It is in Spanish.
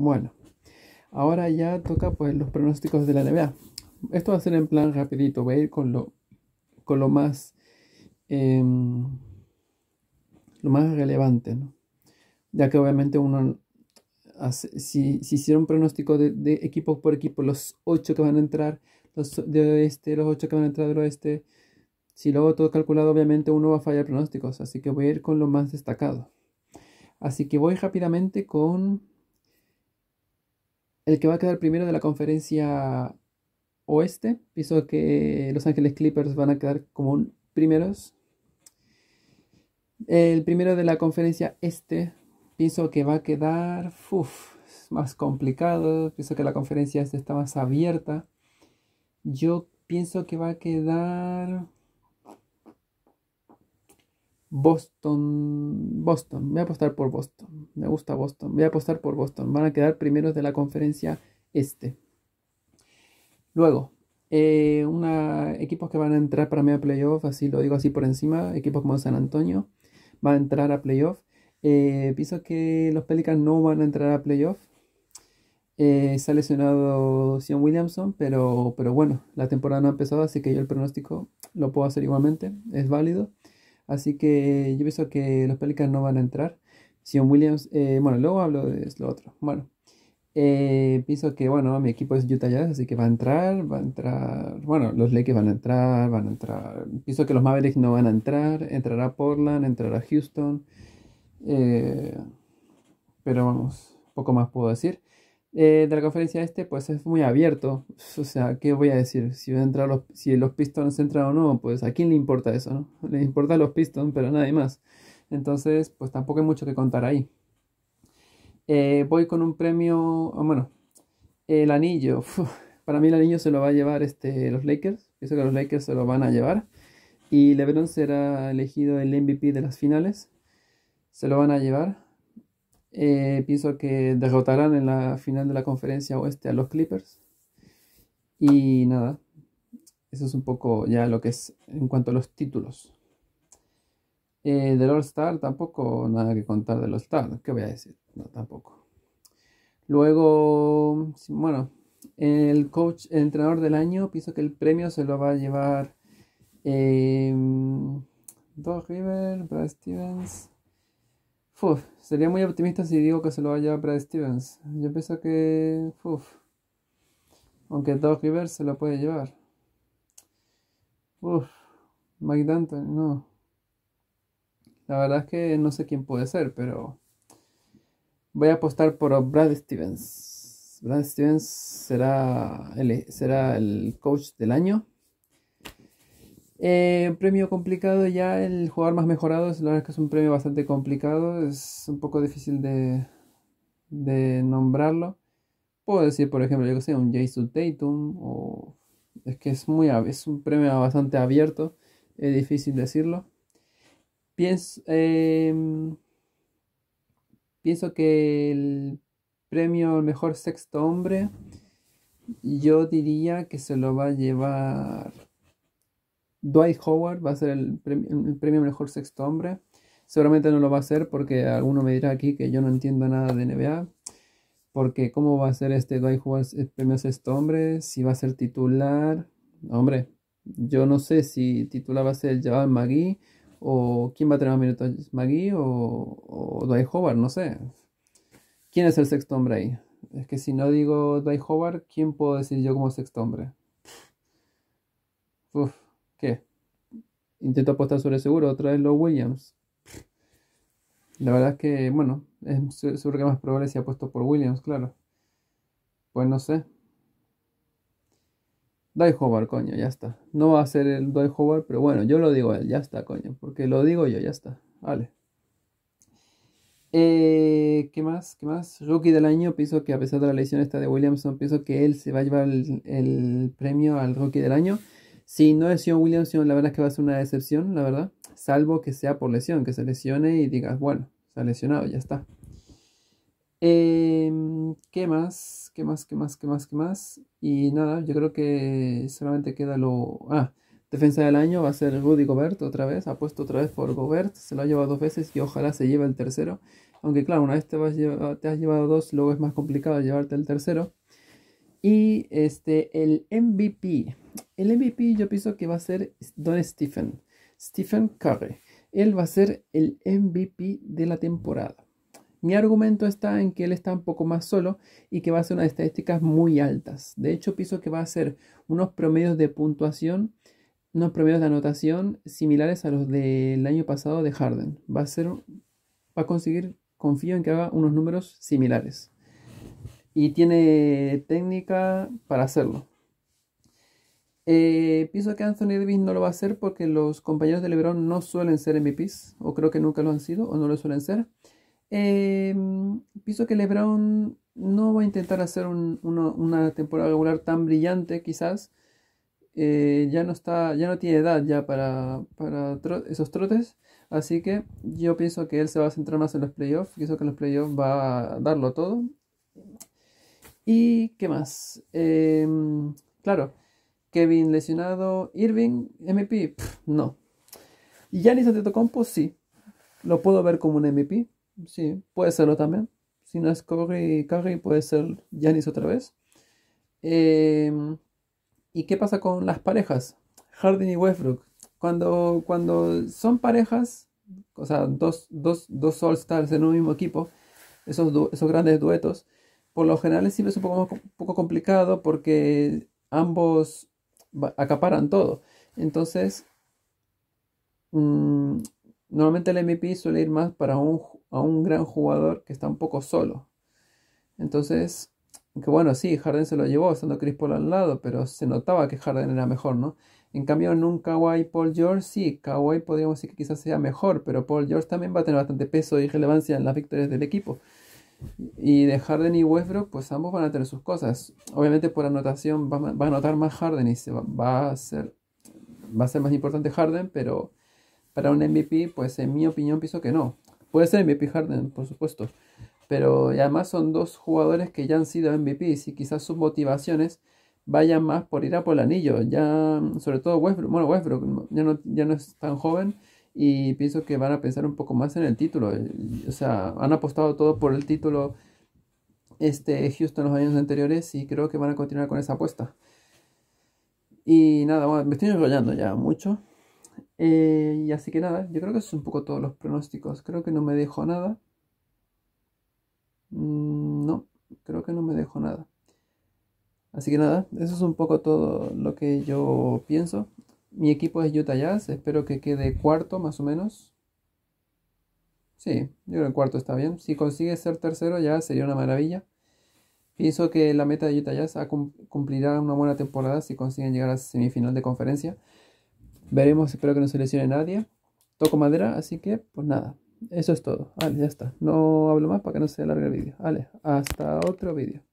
Bueno, ahora ya toca pues los pronósticos de la NBA. Esto va a ser en plan rapidito, voy a ir con lo, con lo más... Em, lo más relevante, Ya que obviamente uno, si, hicieron hiciera pronóstico de, equipo por equipo, los 8 que van a entrar los de este, los ocho que van a entrar del este, si lo hago todo calculado, obviamente uno va a fallar pronósticos, así que voy a ir con lo más destacado. Así que voy rápidamente con el que va a quedar primero de la conferencia oeste. Pienso que Los Ángeles Clippers van a quedar como primeros. El primero de la conferencia este, pienso que va a quedar uf, más complicado. Pienso que la conferencia este está más abierta. Yo pienso que va a quedar Boston, Boston, voy a apostar por Boston, me gusta Boston, voy a apostar por Boston, van a quedar primeros de la conferencia este. Luego, eh, una, equipos que van a entrar para mí a playoff, así lo digo así por encima, equipos como San Antonio van a entrar a playoff. Piso eh, pienso que los Pelicans no van a entrar a playoff. Eh, se ha lesionado Sean Williamson, pero, pero bueno, la temporada no ha empezado, así que yo el pronóstico lo puedo hacer igualmente, es válido. Así que yo pienso que los Pelicans no van a entrar. Sion Williams, eh, bueno, luego hablo de lo otro. Bueno, eh, pienso que, bueno, mi equipo es Utah Jazz, así que va a entrar, va a entrar, bueno, los Lakers van a entrar, van a entrar. Pienso que los Mavericks no van a entrar, entrará Portland, entrará Houston. Eh, pero vamos, poco más puedo decir. Eh, de la conferencia este, pues es muy abierto. O sea, ¿qué voy a decir? Si, los, si los Pistons entran o no, pues a quién le importa eso, ¿no? Le importa los Pistons, pero nada nadie más. Entonces, pues tampoco hay mucho que contar ahí. Eh, voy con un premio, ah, bueno, el anillo. para mí el anillo se lo va a llevar este, los Lakers. Pienso que los Lakers se lo van a llevar. Y LeBron será elegido el MVP de las finales. Se lo van a llevar. Eh, pienso que derrotarán en la final de la conferencia oeste a los Clippers. Y nada, eso es un poco ya lo que es en cuanto a los títulos. Eh, del All-Star tampoco nada que contar del All-Star, ¿qué voy a decir? No, tampoco. Luego, bueno, el coach, el entrenador del año, pienso que el premio se lo va a llevar eh, River, Brad Stevens, sería muy optimista si digo que se lo va a Brad Stevens. Yo pienso que. Uf. Aunque Doc Rivers se lo puede llevar. Uf, Mike Danton, no. La verdad es que no sé quién puede ser, pero. Voy a apostar por Brad Stevens. Brad Stevens será será el coach del año. Eh, un premio complicado ya, el jugador más mejorado, la verdad es que es un premio bastante complicado, es un poco difícil de, nombrarlo. Puedo decir, por ejemplo, yo que sé, un Jason Tatum, o es que es, muy, es un premio bastante abierto, es difícil decirlo. Pienso, em, pienso que el premio mejor sexto hombre, yo diría que se lo va a llevar Dwight Howard va a ser el premio, mejor sexto hombre. Seguramente no lo va a hacer porque alguno me dirá aquí que yo no entiendo nada de NBA. Porque cómo va a ser este Dwight Howard el eh, premio sexto hombre, si va a ser titular. Hombre, yo no sé si titular va a ser Javal Magui o quién va a tener más minutos, Magui o, o Dwight Howard, no sé. ¿Quién es el sexto hombre ahí? Es que si no digo Dwight Howard, ¿quién puedo decir yo como sexto hombre? Uf. ¿Qué? Intento apostar sobre seguro, otra vez los Williams. La verdad es que, bueno, es seguro que más probable si puesto por Williams, claro. Pues no sé. Dai Hobart, coño, ya está. No va a ser el Dai Hobart, pero bueno, yo lo digo a él, ya está, coño. Porque lo digo yo, ya está. Vale. Eh, ¿Qué más? ¿Qué más? Rookie del año, pienso que a pesar de la lesión esta de Williamson, pienso que él se va a llevar el premio al Rookie del año. Si no es Sion Williamson, la verdad es que va a ser una decepción, la verdad. Salvo que sea por lesión, que se lesione y digas, bueno, se ha lesionado, ya está. Em, ¿Qué más? ¿Qué más? ¿Qué más? ¿Qué más? ¿Qué más? Y nada, yo creo que solamente queda lo... Ah, defensa del año va a ser Rudy Gobert otra vez. Ha puesto otra vez por Gobert. Se lo ha llevado dos veces y ojalá se lleve el tercero. Aunque claro, una vez te, te has llevado dos, luego es más complicado llevarte el tercero. Y este, el MVP. El MVP yo pienso que va a ser Don Stephen. Stephen Curry. Él va a ser el MVP de la temporada. Mi argumento está en que él está un poco más solo y que va a hacer unas estadísticas muy altas. De hecho, pienso que va a ser unos promedios de puntuación, unos promedios de anotación similares a los del año pasado de Harden. Va a ser, va a conseguir, confío en que haga unos números similares y tiene técnica para hacerlo. Eh, pienso que Anthony Davis no lo va a hacer porque los compañeros de LeBron no suelen ser MVPs, o creo que nunca lo han sido, o no lo suelen ser. Eh, pienso que LeBron no va a intentar hacer una temporada regular tan brillante, quizás. Eh, ya, no está, ya no tiene edad ya para, esos trotes. Así que yo pienso que él se va a centrar más en los playoffs. Pienso que en los playoffs va a darlo todo ¿Y qué más? Em, claro, Kevin lesionado, Irving, mp, no. Y Giannis Antetokounmpo, sí. Lo puedo ver como un mp, sí, puede serlo también. Si no es Curry, Curry puede ser Janis otra vez. Em, ¿Y qué pasa con las parejas? Hardin y Westbrook. Cuando, cuando son parejas, o sea, dos, dos, dos All-Stars en un mismo equipo, esos, esos grandes duetos, por lo general siempre es un poco, poco complicado porque ambos acaparan todo. Entonces, mm, normalmente el MVP suele ir más para un, a un gran jugador que está un poco solo. Entonces, que bueno, sí, Harden se lo llevó estando Chris Paul al lado, pero se notaba que Harden era mejor, ¿no? En cambio, en un Kawhi Paul George, sí, Kawhi podríamos decir que quizás sea mejor, pero Paul George también va a tener bastante peso y relevancia en las victorias del equipo. Y de Harden y Westbrook, pues ambos van a tener sus cosas. Obviamente por anotación va, a anotar más Harden y se va, va, a ser, va a ser más importante Harden, pero para un MVP, pues en mi opinión pienso que no. Puede ser MVP Harden, por supuesto. Pero además son dos jugadores que ya han sido MVP. y quizás sus motivaciones vayan más por ir a por el anillo. Ya, sobre todo Westbrook, bueno, Westbrook ya no, ya no es tan joven y pienso que van a pensar un poco más en el título. O sea, han apostado todo por el título este, Houston los años anteriores y creo que van a continuar con esa apuesta. Y nada, me estoy enrollando ya mucho. Eh, y así que nada, yo creo que es un poco todos los pronósticos. Creo que no me dejo nada. Mm, no, creo que no me dejo nada. Así que nada, eso es un poco todo lo que yo pienso. Mi equipo es Utah Jazz, espero que quede cuarto más o menos. Sí, yo creo que cuarto está bien. Si consigue ser tercero ya sería una maravilla. Pienso que la meta de Utah Jazz cumplirá una buena temporada si consiguen llegar a semifinal de conferencia. Veremos, espero que no se lesione nadie. Toco madera, así que pues nada. Eso es todo. Vale, ya está. No hablo más para que no se alargue el vídeo. Vale, hasta otro vídeo.